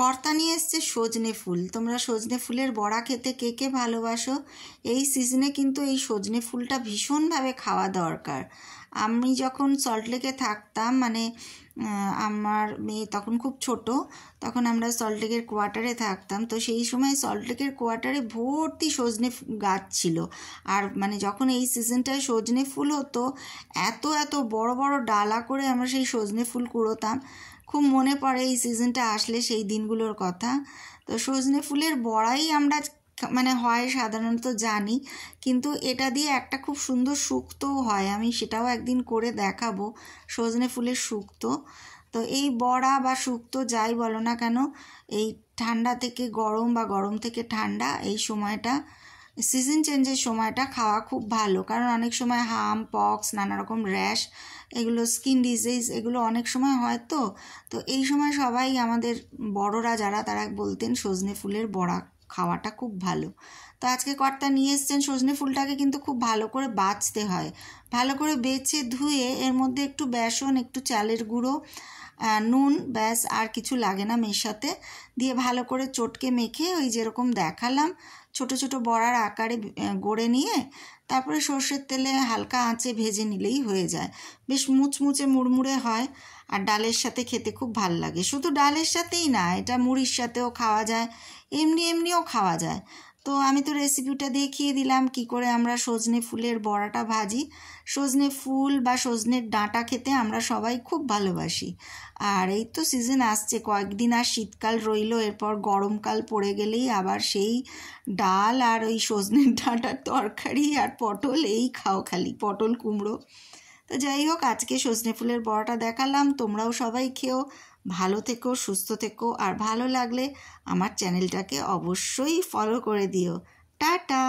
কর্তা নিয়ে এসছে সজনে ফুল তোমরা সজনে ফুলের বড়া খেতে কে কে ভালোবাসো এই সিজনে কিন্তু এই সজনে ফুলটা ভীষণভাবে খাওয়া দরকার আমি যখন সল্টলেকে থাকতাম মানে আমার মেয়ে তখন খুব ছোট তখন আমরা সল্টলেকের কোয়ার্টারে থাকতাম তো সেই সময় সল্টলেকের কোয়ার্টারে ভর্তি সজনে গাছ ছিল আর মানে যখন এই সিজনটায় সজনে ফুল হতো এত এত বড় বড় ডালা করে আমরা সেই সজনে ফুল কুড়োতাম খুব মনে পড়ে এই সিজনটা আসলে সেই দিনগুলোর কথা তো সজনে ফুলের বড়াই আমরা মানে হয় সাধারণত জানি কিন্তু এটা দিয়ে একটা খুব সুন্দর শুক্তও হয় আমি সেটাও একদিন করে দেখাবো সজনে ফুলের শুক্তো তো এই বড়া বা শুক্তো যাই বলো না কেন এই ঠান্ডা থেকে গরম বা গরম থেকে ঠান্ডা এই সময়টা সিজন চেঞ্জের সময়টা খাওয়া খুব ভালো কারণ অনেক সময় হাম পক্স নানা রকম র্যাশ এগুলো স্কিন ডিজিজ এগুলো অনেক সময় হয় তো তো এই সময় সবাই আমাদের বড়রা যারা তারা বলতেন সজনে ফুলের বড়া খাওয়াটা খুব ভালো তো আজকে কর্তা নিয়ে এসছেন সজনে ফুলটাকে কিন্তু খুব ভালো করে বাছতে হয় ভালো করে বেছে ধুয়ে এর মধ্যে একটু বেসন একটু চালের গুঁড়ো নুন ব্যাস আর কিছু লাগে না মেশাতে দিয়ে ভালো করে চটকে মেখে ওই যেরকম দেখালাম ছোট ছোট বড়ার আকারে গড়ে নিয়ে তারপরে সর্ষের তেলে হালকা আঁচে ভেজে নিলেই হয়ে যায় বেশ মুচমুচে মুড়মুড়ে হয় আর ডালের সাথে খেতে খুব ভাল লাগে শুধু ডালের সাথেই না এটা মুড়ির সাথেও খাওয়া যায় এমনি এমনিও খাওয়া যায় তো আমি তো রেসিপিটা দেখিয়ে দিলাম কি করে আমরা সজনে ফুলের বড়াটা ভাজি সজনে ফুল বা সজনের ডাঁটা খেতে আমরা সবাই খুব ভালোবাসি আর এই তো সিজন আসছে কয়েকদিন আর শীতকাল রইল এরপর গরমকাল পড়ে গেলেই আবার সেই ডাল আর ওই সজনের ডাঁটার তরকারি আর পটল এই খাও খালি পটল কুমড়ো তো যাই হোক আজকে সজনে ফুলের বড়াটা দেখালাম তোমরাও সবাই খেও ভালো থেকো সুস্থ থেকো আর ভালো লাগলে আমার চ্যানেলটাকে অবশ্যই ফলো করে দিও টাটা